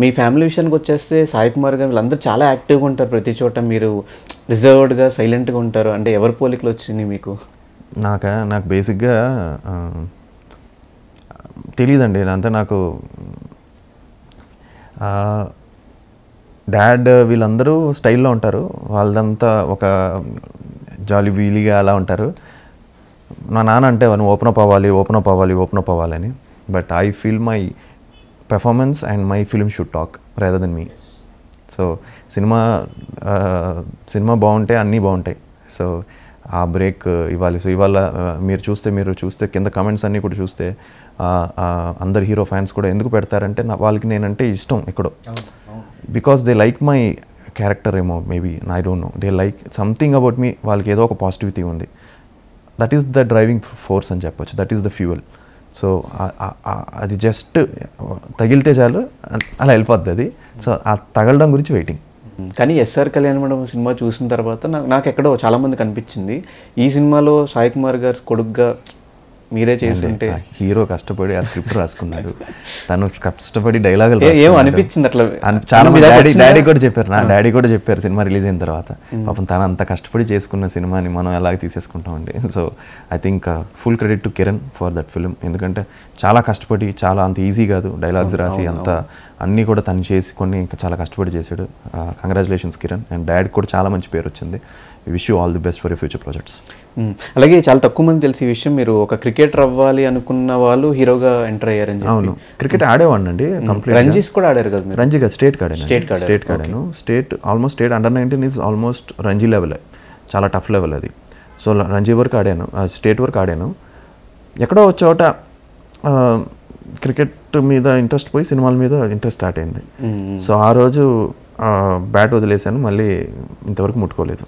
మీ family విషయానికి వచ్చేస్తే సాయి కుమార్ గారు వీళ్ళందరూ చాలా యాక్టివ్గా ఉంటారు ప్రతి చోట మీరు రిజర్వ్డ్గా సైలెంట్గా ఉంటారు అంటే ఎవరి పోలికలు వచ్చింది మీకు నాకా నాకు బేసిక్గా తెలియదండి అంతా నాకు డాడ్ వీళ్ళందరూ స్టైల్లో ఉంటారు వాళ్ళదంతా ఒక జాలి వీలిగా అలా ఉంటారు నా నాన్న అంటే ఓపెన్ అప్ అవ్వాలి ఓపెన్ అప్ అవ్వాలి ఓపెన్ అప్ అవ్వాలని but I feel my performance and my film should talk rather than me so cinema cinema బాగుంటే అన్నీ బాగుంటాయి సో ఆ బ్రేక్ uh, ఇవ్వాలి సో ఇవాళ uh, మీరు చూస్తే మీరు చూస్తే కింద కమెంట్స్ అన్నీ కూడా చూస్తే అందరు హీరో ఫ్యాన్స్ కూడా ఎందుకు పెడతారంటే నా వాళ్ళకి నేనంటే ఇష్టం ఎక్కడో because they like my character ఏమో maybe I don't know they like something about me వాళ్ళకి ఏదో ఒక పాజిటివిటీ ఉంది that is the driving force అని చెప్పొచ్చు that is the fuel so అది జస్ట్ తగిలితే చాలు అలా వెళ్ళిపోద్ది అది సో ఆ తగలడం గురించి వెయిటింగ్ కానీ ఎస్ఆర్ కళ్యాణ్ మండపం సినిమా చూసిన తర్వాత నాకు నాకు ఎక్కడో చాలామంది కనిపించింది ఈ సినిమాలో సాయి కుమార్ గారు కొడుగ్గా మీరే చేస్తుంటే హీరో కష్టపడి ఆ స్క్రిప్ట్ రాసుకున్నాడు తను కష్టపడి డైలాగ్ ఏం అనిపించింది అట్లా చాలా మంది డాడీ డాడీ కూడా చెప్పారు నా డాడీ కూడా చెప్పారు సినిమా రిలీజ్ అయిన తర్వాత పాపం తను అంత కష్టపడి చేసుకున్న సినిమాని మనం ఎలాగ తీసేసుకుంటామండి so I think full credit to Kiran for that film ఎందుకంటే చాలా కష్టపడి చాలా అంత ఈజీ కాదు డైలాగ్స్ రాసి అంత అన్నీ కూడా తను చేసి కొన్ని ఇంకా చాలా కష్టపడి చేశాడు కంగ్రాచులేషన్స్ కిరణ్ అండ్ డాడీ కూడా చాలా మంచి పేరు వచ్చింది wish you all the best for you future projects అలాగే చాలా తక్కువ మంది తెలిసి ఈ విషయం మీరు ఒక క్రికెటర్ అవ్వాలి అనుకున్న వాళ్ళు హీరోగా ఎంటర్ అయ్యారని అవును క్రికెట్ ఆడేవాడిని అండి hmm. కంప్లీట్ రంజీస్ కూడా ఆడారు కదా రంజీ కాదు స్టేట్ కాడాను స్టేట్ కాడ స్టేట్ కాడాను state almost state under nineteen is almost Ranji level చాలా టఫ్ లెవెల్ అది సో రంజీ వరకు ఆడాను స్టేట్ వరకు ఆడాను ఎక్కడో చోట క్రికెట్ మీద ఇంట్రెస్ట్ పోయి సినిమాల మీద ఇంట్రెస్ట్ స్టార్ట్ అయింది hmm. సో ఆ రోజు బ్యాట్ వదిలేశాను మళ్ళీ ఇంతవరకు ముట్టుకోలేదు